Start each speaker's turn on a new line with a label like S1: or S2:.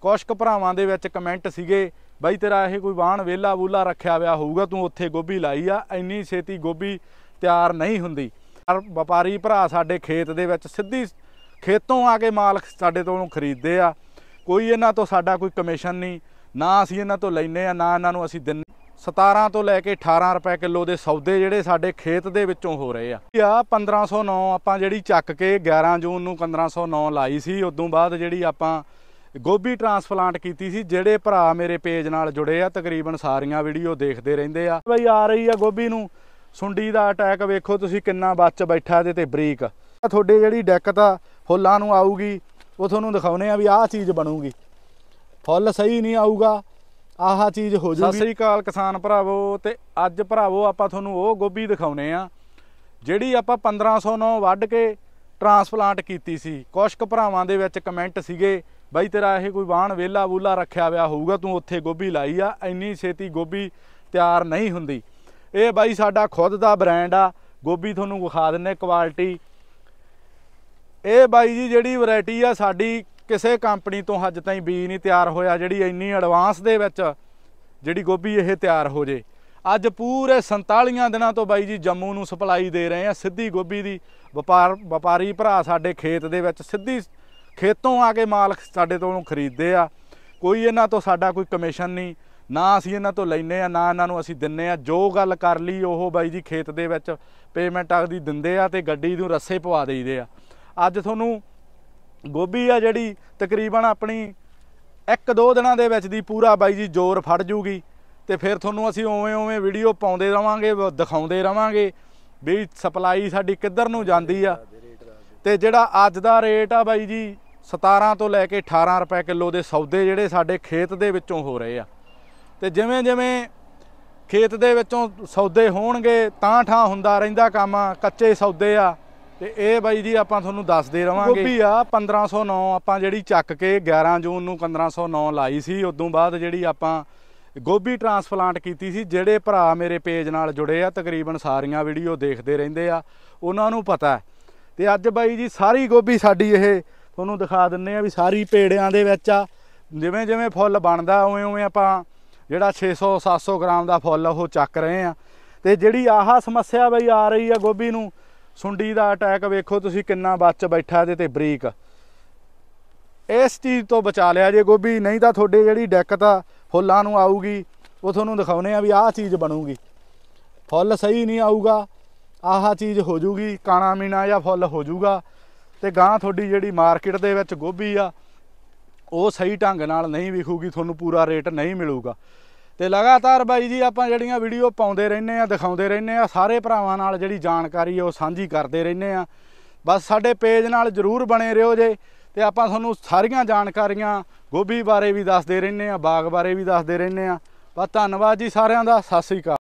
S1: ਕੋਸ਼ਕ ਭਰਾਵਾਂ ਦੇ ਵਿੱਚ ਕਮੈਂਟ ਸੀਗੇ ਬਾਈ ਤੇਰਾ ਇਹ ਕੋਈ ਬਾਣ ਵੇਲਾ ਬੂਲਾ ਰੱਖਿਆ ਹੋਇਆ ਹੋਊਗਾ ਤੂੰ ਉੱਥੇ ਗੋਭੀ ਲਾਈ ਆ ਇੰਨੀ ਛੇਤੀ ਗੋਭੀ ਤਿਆਰ ਨਹੀਂ ਹੁੰਦੀ ਪਰ ਵਪਾਰੀ ਭਰਾ ਸਾਡੇ ਖੇਤ ਦੇ ਵਿੱਚ ਸਿੱਧੀ ਖੇਤੋਂ ਆ ਕੇ ਮਾਲ ਸਾਡੇ ਤੋਂ ਖਰੀਦਦੇ ਆ ਕੋਈ ਇਹਨਾਂ ਤੋਂ ਸਾਡਾ ਕੋਈ ਕਮਿਸ਼ਨ ਨਹੀਂ ਨਾ ਅਸੀਂ ਇਹਨਾਂ ਤੋਂ ਲੈਨੇ ਆ ਨਾ ਇਹਨਾਂ ਨੂੰ ਅਸੀਂ ਦਿੰਨੇ 17 ਤੋਂ ਲੈ ਕੇ 18 ਰੁਪਏ ਕਿਲੋ ਦੇ ਸੌਦੇ ਜਿਹੜੇ ਸਾਡੇ ਖੇਤ ਦੇ ਵਿੱਚੋਂ ਹੋ ਰਹੇ ਆ ਆ 1509 ਆਪਾਂ ਜਿਹੜੀ ਚੱਕ ਕੇ 11 ਜੂਨ ਨੂੰ 1509 ਲਾਈ ਸੀ ਉਦੋਂ ਬਾਅਦ ਜਿਹੜੀ ਆਪਾਂ ਗੋਭੀ ਟ੍ਰਾਂਸਪਲਾਂਟ ਕੀਤੀ ਸੀ ਜਿਹੜੇ ਭਰਾ ਮੇਰੇ ਪੇਜ ਨਾਲ ਜੁੜੇ ਆ ਤਕਰੀਬਨ ਸਾਰੀਆਂ ਵੀਡੀਓ ਦੇਖਦੇ ਰਹਿੰਦੇ ਆ ਬਈ ਆ ਰਹੀ ਆ ਗੋਭੀ ਨੂੰ ਸੁੰਡੀ ਦਾ ਅਟੈਕ ਵੇਖੋ ਤੁਸੀਂ ਕਿੰਨਾ ਬੱਚ ਬੈਠਾ ਤੇ ਤੇ ਬਰੀਕ ਤੁਹਾਡੇ ਜਿਹੜੀ ਦਿੱਕਤ ਆ ਫੁੱਲਾਂ ਨੂੰ ਆਊਗੀ ਉਹ ਤੁਹਾਨੂੰ ਦਿਖਾਉਨੇ ਆ ਵੀ ਆਹ ਚੀਜ਼ ਬਣੂਗੀ ਫੁੱਲ ਸਹੀ ਨਹੀਂ ਆਊਗਾ ਆਹ ਚੀਜ਼ ਹੋ ਜੂਗੀ ਸਸਰੀ ਕਾਲ ਕਿਸਾਨ ਭਰਾਵੋ ਤੇ ਅੱਜ ਭਰਾਵੋ ਆਪਾਂ ਤੁਹਾਨੂੰ ਉਹ ਗੋਭੀ ਦਿਖਾਉਨੇ ਆ ਜਿਹੜੀ ਆਪਾਂ 1509 ਵੱਢ ਕੇ ਟ੍ਰਾਂਸਪਲਾਂਟ ਕੀਤੀ ਸੀ ਕੁਸ਼ਕ ਭਰਾਵਾਂ ਦੇ ਵਿੱਚ ਕਮੈਂਟ ਸੀਗੇ ਬਾਈ ਤੇਰਾ ਇਹ ਕੋਈ ਬਾਣ ਵੇਲਾ ਬੂਲਾ ਰੱਖਿਆ ਹੋਇਆ ਹੋਊਗਾ ਤੂੰ ਉੱਥੇ ਗੋਭੀ ਲਾਈ ਆ ਇੰਨੀ ਛੇਤੀ ਗੋਭੀ ਤਿਆਰ ਨਹੀਂ ਹੁੰਦੀ ਇਹ ਬਾਈ ਸਾਡਾ ਖੁਦ ਦਾ ਬ੍ਰਾਂਡ ਆ ਗੋਭੀ ਤੁਹਾਨੂੰ ਵਿਖਾ ਦਿੰਨੇ ਕੁਆਲਿਟੀ ਇਹ ਬਾਈ ਜੀ ਜਿਹੜੀ ਵੈਰਾਈਟੀ ਆ ਸਾਡੀ ਕਿਸੇ ਕੰਪਨੀ ਤੋਂ ਹੱਜ ਤਾਈਂ ਬੀਜ ਨਹੀਂ ਤਿਆਰ ਹੋਇਆ ਜਿਹੜੀ ਇੰਨੀ ਐਡਵਾਂਸ ਦੇ ਵਿੱਚ ਜਿਹੜੀ ਗੋਭੀ ਇਹ ਤਿਆਰ ਹੋ ਜੇ ਅੱਜ ਪੂਰੇ 47 ਦਿਨਾਂ ਤੋਂ ਬਾਈ ਜੀ ਜੰਮੂ ਨੂੰ ਸਪਲਾਈ ਦੇ ਰਹੇ ਆ ਸਿੱਧੀ ਗੋਭੀ ਦੀ ਵਪਾਰ ਵਪਾਰੀ ਭਰਾ ਸਾਡੇ ਖੇਤ ਦੇ ਵਿੱਚ ਸਿੱਧੀ ਖੇਤੋਂ ਆ ਕੇ ਮਾਲ ਸਾਡੇ ਤੋਂ ਖਰੀਦਦੇ ਆ ਕੋਈ ਇਹਨਾਂ ਤੋਂ ਸਾਡਾ ਕੋਈ ਕਮਿਸ਼ਨ ਨਹੀਂ ਨਾ ਅਸੀਂ ਇਹਨਾਂ ਤੋਂ ਲੈਨੇ ਆ ਨਾ ਇਹਨਾਂ ਨੂੰ ਅਸੀਂ ਦਿੰਨੇ ਆ ਜੋ ਗੱਲ ਕਰ ਲਈ ਉਹ ਬਾਈ ਜੀ ਖੇਤ ਦੇ ਵਿੱਚ ਪੇਮੈਂਟ ਆਖਦੀ ਦਿੰਦੇ ਆ ਤੇ ਗੱਡੀ ਨੂੰ ਰੱਸੇ ਪਵਾ ਦੇਈਦੇ ਆ ਅੱਜ ਤੁਹਾਨੂੰ ਗੋਭੀ ਆ ਜਿਹੜੀ ਤਕਰੀਬਨ ਆਪਣੀ ਇੱਕ ਦੋ ਦਿਨਾਂ ਦੇ ਵਿੱਚ ਦੀ ਪੂਰਾ ਬਾਈ ਜੀ ਜ਼ੋਰ ਫੜ ਜੂਗੀ ਤੇ ਫਿਰ ਤੁਹਾਨੂੰ ਅਸੀਂ ਓਵੇਂ ਓਵੇਂ ਵੀਡੀਓ ਪਾਉਂਦੇ ਰਵਾਂਗੇ ਦਿਖਾਉਂਦੇ ਰਵਾਂਗੇ ਵੀ ਸਪਲਾਈ ਸਾਡੀ ਕਿੱਧਰ ਨੂੰ ਜਾਂਦੀ ਆ ਤੇ ਜਿਹੜਾ ਅੱਜ ਦਾ ਰੇਟ ਆ ਬਾਈ ਜੀ 17 ਤੋਂ ਲੈ ਕੇ 18 ਰੁਪਏ ਕਿਲੋ ਦੇ ਸੌਦੇ ਜਿਹੜੇ ਸਾਡੇ ਖੇਤ ਦੇ ਵਿੱਚੋਂ ਹੋ ਰਹੇ ਆ ਤੇ ਜਿਵੇਂ ਜਿਵੇਂ ਖੇਤ ਦੇ ਵਿੱਚੋਂ ਸੌਦੇ ਹੋਣਗੇ ਤਾਂ ਠਾਂ ਹੁੰਦਾ ਰਹਿੰਦਾ ਕੰਮ ਕੱਚੇ ਸੌਦੇ ਆ ਤੇ ਇਹ ਬਾਈ ਜੀ ਆਪਾਂ ਤੁਹਾਨੂੰ ਦੱਸਦੇ ਰਵਾਂਗੇ ਗੋਭੀ ਆ 1509 ਆਪਾਂ ਜਿਹੜੀ ਚੱਕ ਕੇ 11 ਜੂਨ ਨੂੰ 1509 ਲਾਈ ਸੀ ਉਦੋਂ ਬਾਅਦ ਜਿਹੜੀ ਆਪਾਂ ਗੋਭੀ ਟ੍ਰਾਂਸਪਲਾਂਟ ਕੀਤੀ ਸੀ ਜਿਹੜੇ ਭਰਾ ਮੇਰੇ ਪੇਜ ਨਾਲ ਜੁੜੇ ਆ ਤਕਰੀਬਨ ਸਾਰੀਆਂ ਵੀਡੀਓ ਦੇਖਦੇ ਰਹਿੰਦੇ ਆ ਉਹਨਾਂ ਨੂੰ ਪਤਾ ਤੇ ਅੱਜ ਬਾਈ ਜੀ ਸਾਰੀ ਗੋਭੀ ਸਾਡੀ ਇਹ ਤੁਹਾਨੂੰ ਦਿਖਾ ਦਿੰਨੇ ਆ ਵੀ ਸਾਰੀ ਪੇੜਿਆਂ ਦੇ ਵਿੱਚ ਆ ਜਿਵੇਂ ਜਿਵੇਂ ਫੁੱਲ ਬਣਦਾ ਓਵੇਂ ਓਵੇਂ ਆਪਾਂ ਜਿਹੜਾ 600 700 ਗ੍ਰਾਮ ਦਾ ਫੁੱਲ ਉਹ ਚੱਕ ਰਹੇ ਆ ਤੇ ਜਿਹੜੀ ਆਹ ਸਮੱਸਿਆ ਬਈ ਆ ਰਹੀ ਆ ਗੋਭੀ ਨੂੰ ਸੁੰਡੀ ਦਾ ਅਟੈਕ ਵੇਖੋ ਤੁਸੀਂ ਕਿੰਨਾ ਬੱਚ ਬੈਠਾ ਤੇ ਬਰੀਕ ਇਸ ਚੀਜ਼ ਤੋਂ ਬਚਾ ਲਿਆ ਜੇ ਗੋਭੀ ਨਹੀਂ ਤਾਂ ਤੁਹਾਡੇ ਜਿਹੜੀ ਦਿੱਕਤ ਆ ਫੁੱਲਾਂ ਨੂੰ ਆਊਗੀ ਉਹ ਤੁਹਾਨੂੰ ਦਿਖਾਉਨੇ ਆ ਵੀ ਆਹ ਚੀਜ਼ ਬਣੂਗੀ ਫੁੱਲ ਸਹੀ ਨਹੀਂ ਆਊਗਾ ਆਹ ਚੀਜ਼ ਹੋ ਜੂਗੀ ਕਾਣਾ ਮੀਣਾ ਜਾਂ ਫੁੱਲ ਹੋ ਜੂਗਾ ਤੇ ਗਾਂ ਤੁਹਾਡੀ ਜਿਹੜੀ ਮਾਰਕੀਟ ਦੇ ਵਿੱਚ ਗੋਭੀ ਆ ਉਹ ਸਹੀ ਢੰਗ ਨਾਲ ਨਹੀਂ ਵਿਖੂਗੀ ਤੁਹਾਨੂੰ ਪੂਰਾ ਰੇਟ ਨਹੀਂ ਮਿਲੂਗਾ ਤੇ ਲਗਾਤਾਰ ਬਾਈ ਜੀ ਆਪਾਂ ਜਿਹੜੀਆਂ ਵੀਡੀਓ ਪਾਉਂਦੇ ਰਹਿੰਨੇ ਆ ਦਿਖਾਉਂਦੇ ਰਹਿੰਨੇ ਆ ਸਾਰੇ ਭਰਾਵਾਂ ਨਾਲ ਜਿਹੜੀ ਜਾਣਕਾਰੀ ਉਹ ਸਾਂਝੀ ਕਰਦੇ ਰਹਿੰਨੇ ਆ ਬਸ ਸਾਡੇ ਪੇਜ ਨਾਲ ਜਰੂਰ ਬਣੇ ਰਹੋ ਜੇ ਤੇ ਆਪਾਂ ਤੁਹਾਨੂੰ ਸਾਰੀਆਂ ਜਾਣਕਾਰੀਆਂ ਗੋਭੀ ਬਾਰੇ ਵੀ ਦੱਸਦੇ ਰਹਿੰਨੇ ਆ ਬਾਗ ਬਾਰੇ ਵੀ ਦੱਸਦੇ ਰਹਿੰਨੇ ਆ ਬਸ ਧੰਨਵਾਦ ਜੀ ਸਾਰਿਆਂ ਦਾ ਸਤਿ ਸ੍ਰੀ ਅਕਾਲ